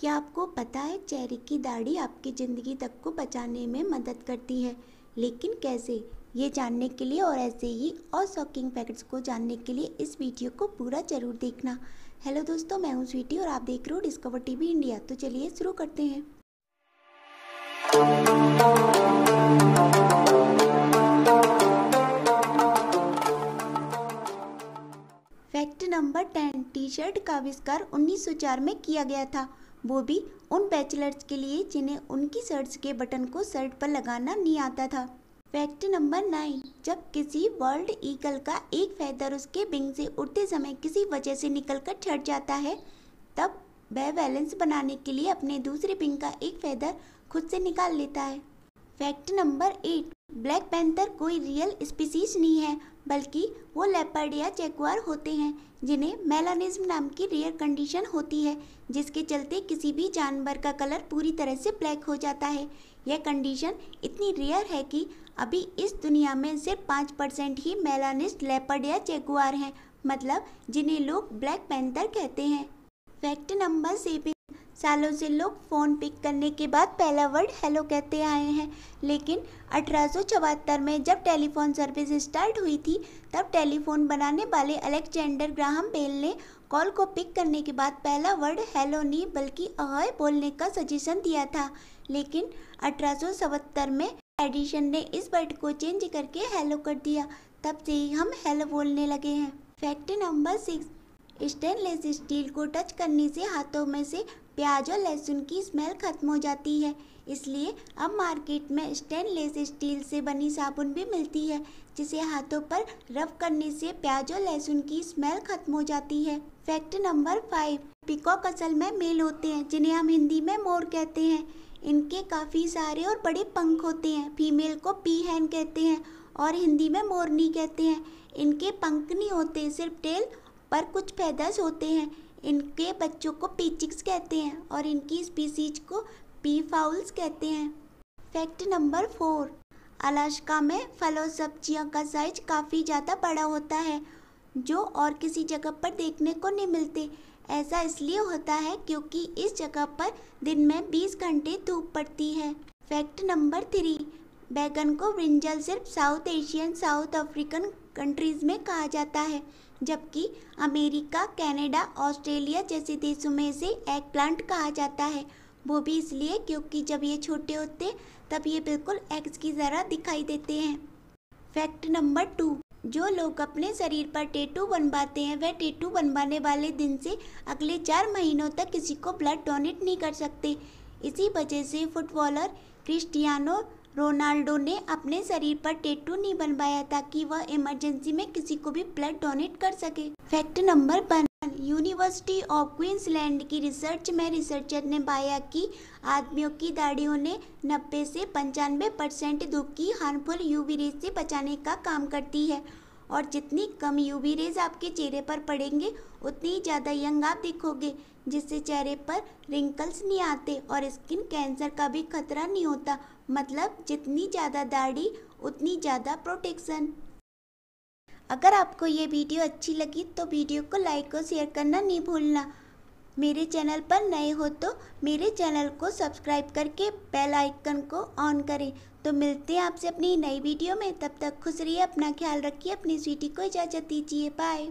क्या आपको पता है चेहरे की दाढ़ी आपकी ज़िंदगी तक को बचाने में मदद करती है लेकिन कैसे ये जानने के लिए और ऐसे ही और शॉकिंग फैक्ट्स को जानने के लिए इस वीडियो को पूरा जरूर देखना हेलो दोस्तों मैं हूँ स्वीटी और आप देख रहे हो डिस्कवर टीवी इंडिया तो चलिए शुरू करते हैं fact number ten T shirt का आविष्कार 1904 में किया गया था वो भी उन बैचलर्स के लिए जिन्हें उनकी शर्ट्स के बटन को शर्ट पर लगाना नहीं आता था फैक्ट नंबर नाइन जब किसी वर्ल्ड ईगल का एक फैदर उसके बिंग से उड़ते समय किसी वजह से निकलकर छट जाता है तब वह बैलेंस बनाने के लिए अपने दूसरे बिंग का एक फैदर खुद से निकाल लेता है fact number eight black panther कोई रियल स्पीसीज नहीं है बल्कि वो लेपर्ड या चेकवार होते हैं जिन्हें मेलानिज्म नाम की रेयर कंडीशन होती है जिसके चलते किसी भी जानवर का कलर पूरी तरह से ब्लैक हो जाता है यह कंडीशन इतनी रेयर है कि अभी इस दुनिया में सिर्फ पाँच परसेंट ही मेलानिस्ट लेपर्ड या चेकुआर हैं मतलब जिन्हें लोग ब्लैक पैंथर कहते हैं फैक्ट नंबर सेवन सालों से लोग फ़ोन पिक करने के बाद पहला वर्ड हेलो कहते आए हैं लेकिन अठारह में जब टेलीफोन सर्विस स्टार्ट हुई थी तब टेलीफोन बनाने वाले अलेक्जेंडर ग्राहम बेल ने कॉल को पिक करने के बाद पहला वर्ड हेलो नहीं बल्कि अहय बोलने का सजेशन दिया था लेकिन अठारह में एडिशन ने इस वर्ड को चेंज करके हेलो कर दिया तब से ही हम हेलो बोलने लगे हैं fact number six stainless steel को टच करने से हाथों में से प्याज और लहसुन की स्मेल खत्म हो जाती है इसलिए अब मार्केट में स्टेनलेस स्टील से बनी साबुन भी मिलती है जिसे हाथों पर रब करने से प्याज और लहसुन की स्मेल खत्म हो जाती है फैक्ट नंबर फाइव पिकॉक असल में मेल होते हैं जिन्हें हम हिंदी में मोर कहते हैं इनके काफ़ी सारे और बड़े पंख होते हैं फीमेल को पी हैन कहते हैं और हिंदी में मोरनी कहते हैं इनके पंख नहीं होते सिर्फ टेल पर कुछ पैदाज होते हैं इनके बच्चों को पीचिक्स कहते हैं और इनकी स्पीसीज को पी फाउल्स कहते हैं फैक्ट नंबर फोर अलास्का में फल और सब्जियों का साइज काफ़ी ज़्यादा बड़ा होता है जो और किसी जगह पर देखने को नहीं मिलते ऐसा इसलिए होता है क्योंकि इस जगह पर दिन में 20 घंटे धूप पड़ती है फैक्ट नंबर थ्री बैगन को ब्रिंजल सिर्फ South Asian South African countries में कहा जाता है जबकि अमेरिका कनाडा ऑस्ट्रेलिया जैसे देशों में इसे एग प्लांट कहा जाता है वो भी इसलिए क्योंकि जब ये छोटे होते तब ये बिल्कुल एग्स की जरा दिखाई देते हैं फैक्ट नंबर टू जो लोग अपने शरीर पर टेटू बनवाते हैं वह टेटू बनवाने वाले दिन से अगले चार महीनों तक किसी को ब्लड डोनेट नहीं कर सकते इसी वजह से फुटबॉलर क्रिस्टियानो रोनाल्डो ने अपने शरीर पर टेटू नहीं बनवाया ताकि वह इमरजेंसी में किसी को भी ब्लड डोनेट कर सके fact number one University of Queensland की रिसर्च में रिसर्चर ने पाया कि आदमियों की दाढ़ियों ने 90 से पंचानवे परसेंट दुख की हार्मफुल यूवी रेस से बचाने का काम करती है और जितनी कम यूवी रेज आपके चेहरे पर पड़ेंगे उतनी ही ज़्यादा यंग आप दिखोगे जिससे चेहरे पर रिंकल्स नहीं आते और स्किन कैंसर का भी खतरा नहीं होता मतलब जितनी ज़्यादा दाढ़ी उतनी ज़्यादा प्रोटेक्शन अगर आपको ये वीडियो अच्छी लगी तो वीडियो को लाइक और शेयर करना नहीं भूलना मेरे चैनल पर नए हो तो मेरे चैनल को सब्सक्राइब करके बेल आइकन को ऑन करें तो मिलते हैं आपसे अपनी नई वीडियो में तब तक खुश रहिए अपना ख्याल रखिए अपनी स्वीटी को इजाज़त दीजिए बाय